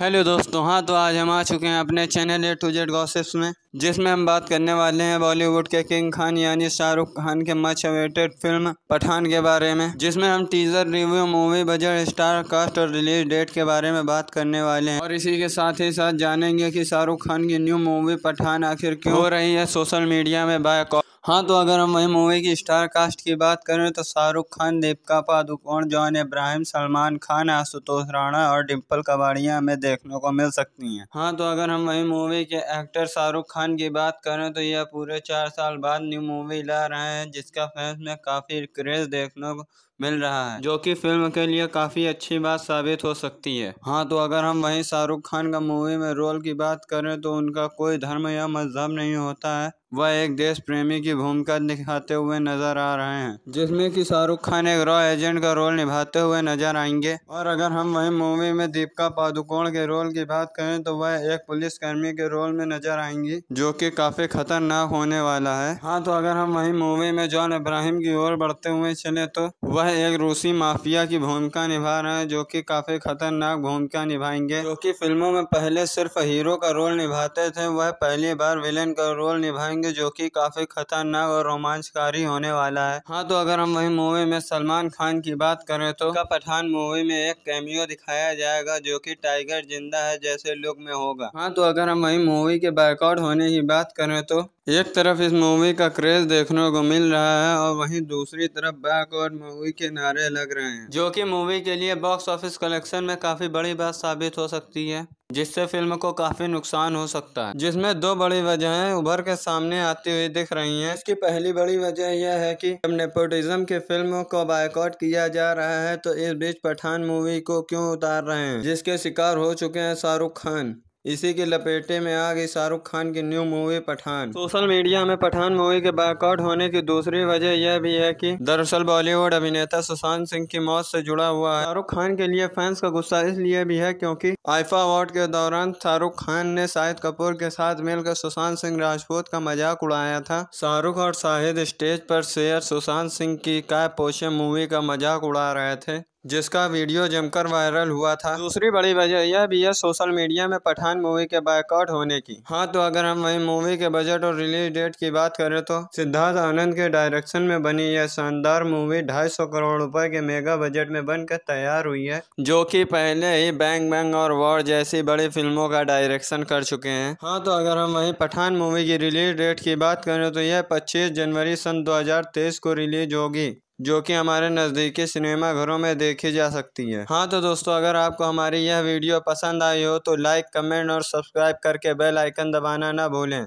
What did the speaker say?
hello दोस्तों हाँ तो आज हम आ चुके हैं अपने channel A to Z gossips में जिसमें हम बात करने वाले हैं बॉलीवुड के किंग खान यानी शाहरुख खान के मच अवेटेड फिल्म पठान के बारे में जिसमें हम teaser review movie budget star cast और रिलीज डेट के बारे में बात करने वाले हैं और इसी के साथ ही साथ जानेंगे कि शाहरुख खान की न्यू मूवी पठान आखिर क्यों हो रही है सोशल मीडिया में बाय हाँ तो अगर हम वही मूवी की स्टार कास्ट की बात करें तो शाहरुख खान दीपिका पादुकोण जॉन इब्राहिम सलमान खान आशुतोष राणा और डिम्पल कबाड़िया हमें देखने को मिल सकती हैं हाँ तो अगर हम वही मूवी के एक्टर शाहरुख खान की बात करें तो यह पूरे चार साल बाद न्यू मूवी ला रहे हैं जिसका फैंस में काफ़ी क्रेज देखने को मिल रहा है जो कि फिल्म के लिए काफ़ी अच्छी बात साबित हो सकती है हाँ तो अगर हम वहीं शाहरुख खान का मूवी में रोल की बात करें तो उनका कोई धर्म या मजहब नहीं होता है वह एक देश प्रेमी की भूमिका दिखाते हुए नजर आ रहे हैं जिसमें कि शाहरुख खान एक रॉ एजेंट का रोल निभाते हुए नजर आएंगे और अगर हम वही मूवी में दीपिका पादुकोण के रोल की बात करें तो वह एक पुलिस कर्मी के रोल में नजर आएंगी जो कि काफी खतरनाक होने वाला है हाँ तो अगर हम वही मूवी में जॉन इब्राहिम की ओर बढ़ते हुए चले तो वह वह एक रूसी माफिया की भूमिका निभा रहे हैं जो कि काफ़ी खतरनाक भूमिका निभाएंगे जो कि फिल्मों में पहले सिर्फ हीरो का रोल निभाते थे वह पहली बार विलेन का रोल निभाएंगे जो कि काफ़ी खतरनाक और रोमांचकारी होने वाला है हाँ तो अगर हम वही मूवी में सलमान खान की बात करें तो पठान मूवी में एक कैमियो दिखाया जाएगा जो कि टाइगर जिंदा है जैसे लुक में होगा हाँ तो अगर हम वही मूवी के बैकआउट होने की बात करें तो एक तरफ इस मूवी का क्रेज देखने को मिल रहा है और वहीं दूसरी तरफ बैक और मूवी के नारे लग रहे हैं जो कि मूवी के लिए बॉक्स ऑफिस कलेक्शन में काफी बड़ी बात साबित हो सकती है जिससे फिल्म को काफी नुकसान हो सकता है जिसमें दो बड़ी वजहें उभर के सामने आती हुई दिख रही हैं इसकी पहली बड़ी वजह यह है कि जब नेपोटिज्म की फिल्मों को बायकॉट किया जा रहा है तो इस बीच पठान मूवी को क्यों उतार रहे हैं जिसके शिकार हो चुके हैं शाहरुख खान इसी की लपेटे में आ गई शाहरुख खान की new movie Pathaan social media में पठान मूवी के बैकआउट होने की दूसरी वजह यह भी है कि दरअसल बॉलीवुड अभिनेता सुशांत सिंह की मौत से जुड़ा हुआ है शाहरुख खान के लिए फैंस का गुस्सा इसलिए भी है क्योंकि आइफा अवार्ड के दौरान शाहरुख खान ने शाहिद कपूर के साथ मिलकर सुशांत सिंह राजपूत का मजाक उड़ाया था शाहरुख और शाहिद स्टेज पर शेयर सुशांत सिंह की काय पोषे मूवी का मजाक उड़ा रहे थे जिसका वीडियो जमकर वायरल हुआ था दूसरी बड़ी वजह यह भी है सोशल मीडिया में पठान मूवी के बायकॉट होने की हाँ तो अगर हम वही मूवी के बजट और रिलीज डेट की बात करें तो सिद्धार्थ आनंद के डायरेक्शन में बनी यह शानदार मूवी ढाई सौ करोड़ रुपए के मेगा बजट में बनकर तैयार हुई है जो की पहले ही बैंग बैंग और वॉर जैसी बड़ी फिल्मों का डायरेक्शन कर चुके हैं हाँ तो अगर हम वही पठान मूवी की रिलीज डेट की बात करें तो यह पच्चीस जनवरी सन दो को रिलीज होगी जो कि हमारे नज़दीकी सिनेमा घरों में देखी जा सकती है हाँ तो दोस्तों अगर आपको हमारी यह वीडियो पसंद आई हो तो लाइक कमेंट और सब्सक्राइब करके बेल आइकन दबाना ना भूलें